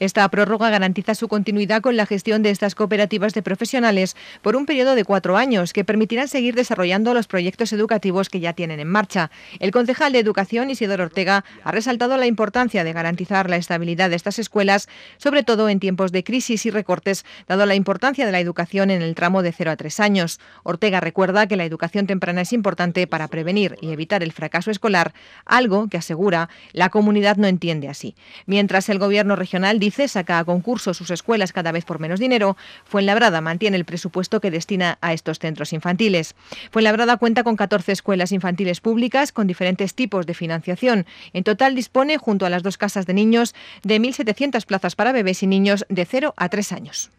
Esta prórroga garantiza su continuidad con la gestión de estas cooperativas de profesionales por un periodo de cuatro años que permitirán seguir desarrollando los proyectos educativos que ya tienen en marcha. El concejal de Educación, Isidoro Ortega, ha resaltado la importancia de garantizar la estabilidad de estas escuelas, sobre todo en tiempos de crisis y recortes, dado la importancia de la educación en el tramo de 0 a 3 años. Ortega recuerda que la educación temprana es importante para prevenir y evitar el fracaso escolar, algo que asegura la comunidad no entiende así. Mientras el gobierno regional Dice saca a concurso sus escuelas cada vez por menos dinero. Fuenlabrada mantiene el presupuesto que destina a estos centros infantiles. Fuenlabrada cuenta con 14 escuelas infantiles públicas con diferentes tipos de financiación. En total dispone, junto a las dos casas de niños, de 1.700 plazas para bebés y niños de 0 a 3 años.